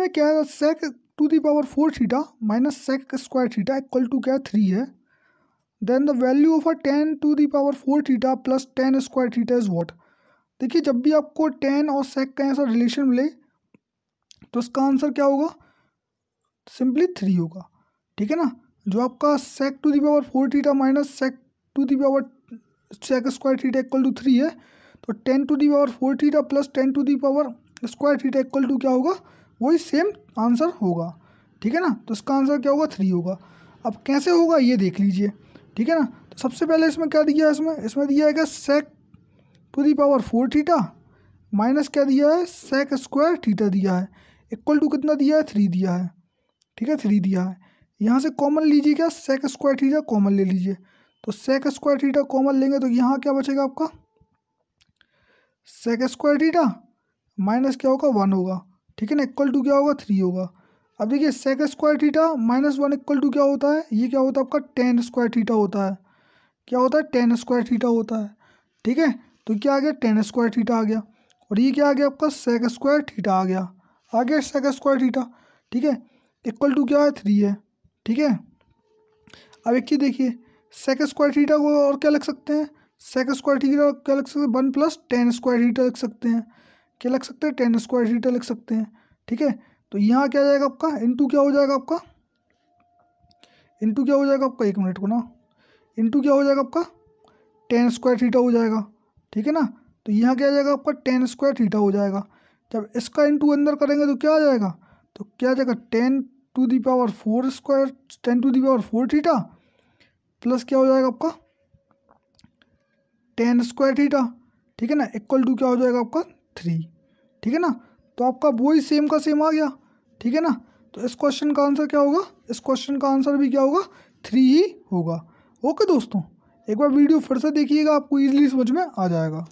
में क्या है sec to the power four theta minus sec square theta equal to क्या थ्री है then the value of a tan to the power four theta plus tan square theta is what देखिए जब भी आपको ten और सेक का ऐसा relation मिले तो इसका आंसर क्या होगा सिंपली थ्री होगा ठीक है ना जो आपका sec to the power four theta minus sec to the power sec square theta equal to three है तो tan to the power four theta plus tan to the power square theta equal to क्या होगा वही same answer होगा ठीक है ना तो इसका आंसर क्या होगा थ्री होगा अब कैसे होगा ये देख लीजिए ठीक है ना तो सबसे पहले इसमें क्या दिया है इसमें इसमें दिया है क्या sec to the power four theta minus क्या दिया है सेक स्क्वायर थीटा दिया है इक्वल टू कितना दिया है थ्री दिया है ठीक है थ्री दिया है यहाँ से कॉमन लीजिए क्या सेक स्क्वायर थीटा कॉमन ले लीजिए तो सेक स्क्वायर थीटा कॉमन लेंगे तो यहाँ क्या बचेगा आपका सेक स्क्वायर थीटा माइनस क्या होगा वन होगा ठीक है ना इक्वल टू क्या होगा थ्री होगा अब देखिए sec square theta minus one equal to क्या होता है ये क्या होता है आपका टेन स्क्वायर थीटा होता है क्या होता है टेन स्क्वायर थीटा होता है ठीक है तो क्या आ गया टेन स्क्वायर थीटा आ गया और ये क्या आ गया आपका सेक स्क्वायर थीटा आ गया आ गया सेक स्क्वायर थीटा ठीक है इक्वल टू क्या है थ्री है ठीक है अब एक चीज़ देखिए सेक स्क्वायर थीटा को और क्या लिख सकते हैं सेक स्क्वायर थीटा क्या लिख सकते हैं one plus tan square theta लिख सकते हैं क्या लग सकते हैं टेन स्क्वायर थीटा लग सकते हैं ठीक है तो यहाँ क्या जाएगा आपका इंटू क्या हो जाएगा आपका इंटू क्या हो जाएगा आपका एक मिनट को ना इंटू क्या हो जाएगा आपका टेन स्क्वायर थीटा हो जाएगा ठीक है ना तो यहाँ क्या जाएगा आपका टेन स्क्वायर थीटा हो जाएगा जब इसका इंटू अंदर करेंगे तो क्या आ जाएगा तो क्या जाएगा tan to the power four square tan to the power four theta plus क्या हो जाएगा आपका टेन स्क्वायर थीटा ठीक है ना इक्वल टू क्या हो जाएगा आपका थ्री ठीक है ना तो आपका वही सेम का सेम आ गया ठीक है ना तो इस क्वेश्चन का आंसर क्या होगा इस क्वेश्चन का आंसर भी क्या होगा थ्री ही होगा ओके दोस्तों एक बार वीडियो फिर से देखिएगा आपको ईजिली समझ में आ जाएगा